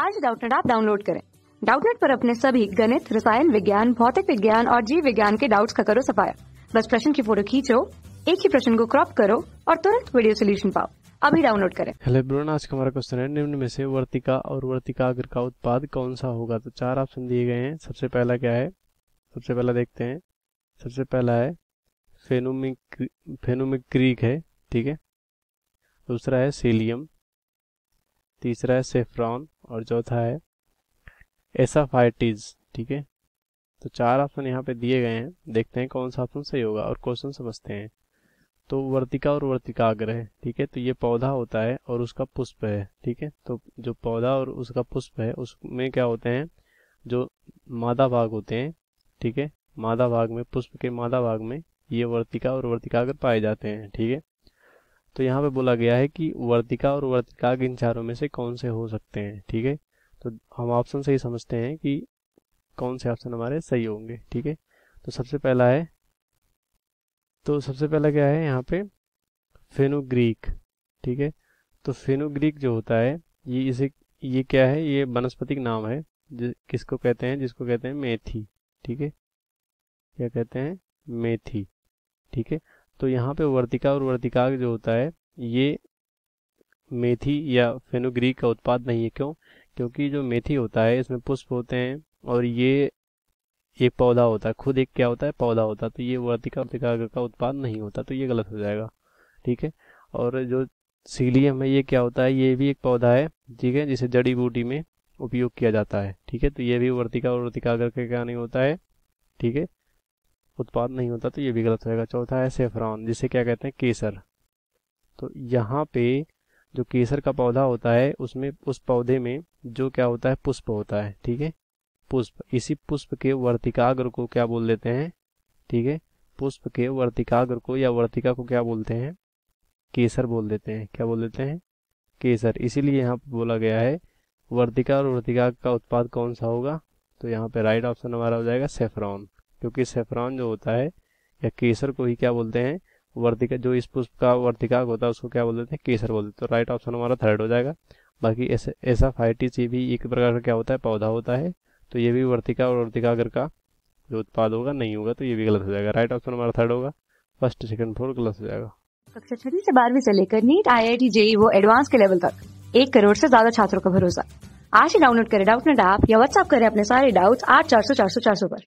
आज डाउटनेट आप डाउनलोड करें डाउटनेट पर अपने सभी गणित रसायन विज्ञान भौतिक विज्ञान और जीव विज्ञान के डाउट्स का करो सफाया बस प्रश्न की फोटो खींचो एक ही प्रश्न को क्रॉप करो और तुरंत वीडियो सोल्यूशन पाओ अभी डाउनलोड करें हेलो ब्रोन आज का हमारा क्वेश्चन है निम्न में से वर्तिका और वर्तिका अग्र का उत्पाद कौन सा होगा तो चार ऑप्शन दिए गए हैं सबसे पहला क्या है सबसे पहला देखते हैं सबसे पहला है फेनोमिक फेनोमिक फेनोमिक्रीक है ठीक है दूसरा है सेलियम तीसरा है सेफ्रॉन और चौथा है एसाफाइटिस ठीक है तो चार ऑप्शन यहाँ पे दिए गए हैं देखते हैं कौन सा ऑप्शन सही होगा और क्वेश्चन समझते हैं तो वर्तिका और वर्तिकाग्रह ठीक है तो ये पौधा होता है और उसका पुष्प है ठीक है तो जो पौधा और उसका पुष्प है उसमें क्या होते हैं जो मादा भाग होते हैं ठीक है मादा भाग में पुष्प के मादा भाग में ये वर्तिका और वर्तिकाग्र पाए जाते हैं ठीक है तो यहाँ पे बोला गया है कि वर्तिका और वर्तिका इन चारों में से कौन से हो सकते हैं ठीक है तो हम ऑप्शन से ही समझते हैं कि कौन से ऑप्शन हमारे सही होंगे ठीक है तो सबसे पहला है तो सबसे पहला क्या है यहाँ पे फेनुग्रीक ठीक है तो फेनुग्रीक जो होता है ये इसे ये क्या है ये वनस्पतिक नाम है किसको कहते हैं जिसको कहते हैं मेथी ठीक है क्या कहते हैं मेथी ठीक है तो यहाँ पे वर्तिका और वर्तिकाग जो होता है ये मेथी या फेनोग्री का उत्पाद नहीं है क्यों क्योंकि जो मेथी होता है इसमें पुष्प होते हैं और ये एक पौधा होता है खुद एक क्या होता है पौधा होता है तो ये वर्तिका वर्तिकाग का उत्पाद नहीं होता तो ये गलत हो जाएगा ठीक है और जो सीलियम है ये क्या होता है ये भी एक पौधा है ठीक है जिसे जड़ी बूटी में उपयोग किया जाता है ठीक है तो ये भी वर्तिका और वर्तिकाग्र के क्या नहीं होता है ठीक है उत्पाद नहीं होता तो ये भी गलत रहेगा चौथा है सेफ्रॉन जिसे क्या कहते हैं केसर तो यहाँ पे जो केसर का पौधा होता है उसमें उस पौधे में जो क्या होता है पुष्प होता है ठीक है पुष्प इसी पुष्प के वर्तिकाग्र को क्या बोल देते हैं ठीक है पुष्प के वर्तिकाग्र को या वर्तिका को क्या बोलते हैं केसर बोल देते हैं क्या बोल देते हैं केसर इसीलिए यहाँ पर बोला गया है वर्तिका और वर्तिका का उत्पाद कौन सा होगा तो यहाँ पे राइट ऑप्शन हमारा हो जाएगा सेफ्रॉन क्योंकि सेफ्रॉन जो होता है या केसर को ही क्या बोलते हैं वर्तिका जो इस पुष्प का वर्तिका होता है उसको क्या बोल देते हैं केसर बोलते हैं तो राइट ऑप्शन हमारा थर्ड हो जाएगा बाकी ऐसा फाइटिस ये भी एक प्रकार का क्या होता है पौधा होता है तो ये भी वर्तिका और वर्तिकागर का जो उत्पाद होगा नहीं होगा तो ये भी गलत हो जाएगा राइट ऑप्शन हमारा थर्ड होगा फर्स्ट सेकंड फोर गलत हो जाएगा कक्षा छठी से बारहवीं से लेकर NEET I I T JEE वो एडवांस के लेवल तक एक करोड़ से ज्यादा छात्रों का भरोसा आज ही डाउनलोड करें डाउट नेट ऐप या व्हाट्सअप करें अपने सारे डाउट आठ चार सौ चार सौ चार सौ पर